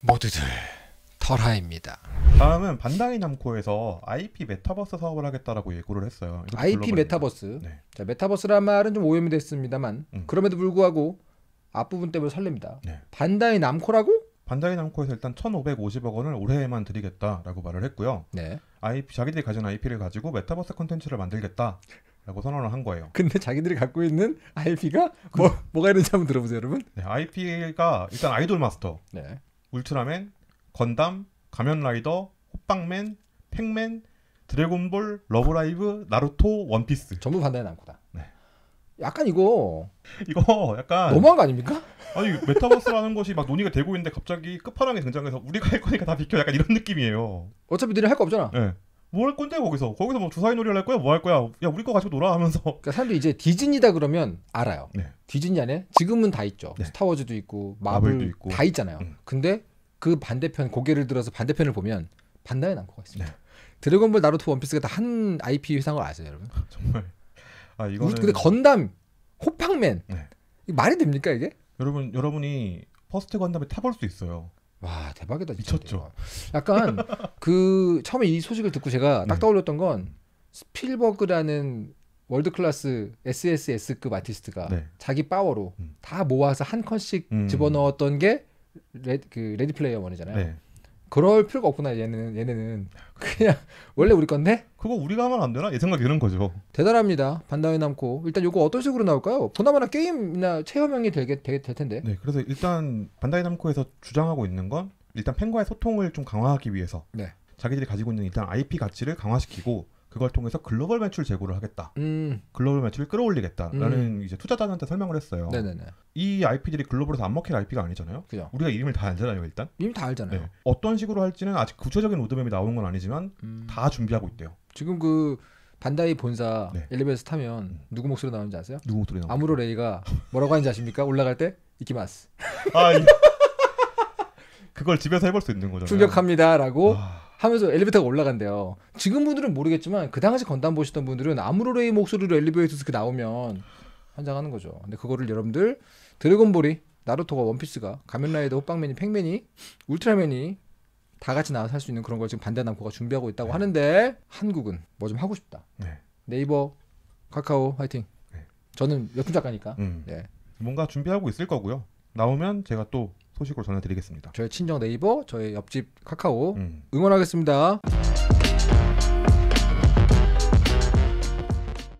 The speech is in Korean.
모두들 털하입니다. 다음은 반다이 남코에서 IP 메타버스 사업을 하겠다라고 예고를 했어요. IP 메타버스. 네. 자, 메타버스란 말은 좀 오염이 됐습니다만 음. 그럼에도 불구하고 앞부분 때문에 설렙니다. 네. 반다이 남코라고? 반다이 남코에서 일단 1,550억 원을 올해에만 드리겠다라고 말을 했고요. 네. IP 자기들이 가진 IP를 가지고 메타버스 콘텐츠를 만들겠다. 라고 선언을 한 거예요. 근데 자기들이 갖고 있는 IP가 뭐, 음. 뭐가 있는지 한번 들어보세요, 여러분. 네, IP가 일단 아이돌 마스터. 네. 울트라맨, 건담, 가면라이더, 호빵맨, 팩맨, 드래곤볼, 러브라이브, 나루토, 원피스. 전부 반다이 남고다. 네. 약간 이거 이거 약간 너무한 거 아닙니까? 아니 메타버스라는 것이 막 논의가 되고 있는데 갑자기 끝판왕에 등장해서 우리가 할 거니까 다 비켜 약간 이런 느낌이에요. 어차피 니네 할거 없잖아. 네. 뭐할 건데 거기서 거기서 뭐 주사위 놀이를 할 거야 뭐 할 거야 야 우리 거 가지고 놀아 하면서 그러니까 사람들이 이제 디즈니다 그러면 알아요. 네. 디즈니 안에 지금은 다 있죠. 네. 스타워즈도 있고 마블 도 있고. 다 있잖아요. 음. 근데 그 반대편 고개를 들어서 반대편을 보면 반다이 난코가 있습니다. 네. 드래곤볼, 나루토, 원피스가 다 한 IP 회사인 거 아세요, 여러분? 정말. 아이거 근데 건담, 호팡맨 네. 말이 됩니까 이게? 여러분 여러분이 퍼스트 건담에 타볼 수 있어요. 와 대박이다 진짜. 미쳤죠. 약간 그 처음에 이 소식을 듣고 제가 딱 네. 떠올렸던 건 스필버그라는 월드 클래스 SSS급 아티스트가 네. 자기 파워로 음. 다 모아서 한 컷씩 음. 집어넣었던 게 레드, 그 레디 플레이어 원이잖아요. 네. 그럴 필요가 없구나 얘는 얘네는 그냥 원래 우리 건데 그거 우리가 하면 안 되나 예 생각이 드 거죠 대단합니다 반다이 남고 일단 요거 어떤 식으로 나올까요 보나마나 게임이나 체험형이 되게 될 텐데 네 그래서 일단 반다이 남코에서 주장하고 있는 건 일단 팬과의 소통을 좀 강화하기 위해서 네. 자기들이 가지고 있는 일단 IP 가치를 강화시키고 그걸 통해서 글로벌 매출 재고를 하겠다. 음. 글로벌 매출을 끌어올리겠다라는 음. 이제 투자자한테 설명을 했어요. 네네네. 이 IP들이 글로벌에서 안 먹힐 IP가 아니잖아요. 그죠. 우리가 이름을 다 알잖아요, 일단. 이름 다 알잖아요. 네. 어떤 식으로 할지는 아직 구체적인 로드맵이 나온 건 아니지만 음. 다 준비하고 있대요. 지금 그 반다이 본사 네. 엘리베이터 타면 음. 누구 목소리 나오는지 아세요? 누구 목소리 나오는 아무로 레이가 뭐라고 하는지 아십니까? 올라갈 때 이키마스. 아, 그걸 집에서 해볼 수 있는 거죠. 충격합니다라고 아... 하면서 엘리베이터가 올라간대요. 지금 분들은 모르겠지만 그 당시 건담 보시던 분들은 아무로레이 목소리로 엘리베이터에서 나오면 환장하는 거죠. 근데 그거를 여러분들 드래곤볼이 나루토가 원피스가 가면라이더 호빵맨이 팽맨이 울트라맨이 다 같이 나와서 할 수 있는 그런 걸 지금 반대 남코가 준비하고 있다고 네. 하는데 한국은 뭐 좀 하고 싶다. 네. 이버 카카오 화이팅. 네. 저는 여튼 작가니까. 음. 네. 뭔가 준비하고 있을 거고요. 나오면 제가 또 소식으로 전해드리겠습니다. 저희 친정 네이버, 저희 옆집 카카오 음. 응원하겠습니다.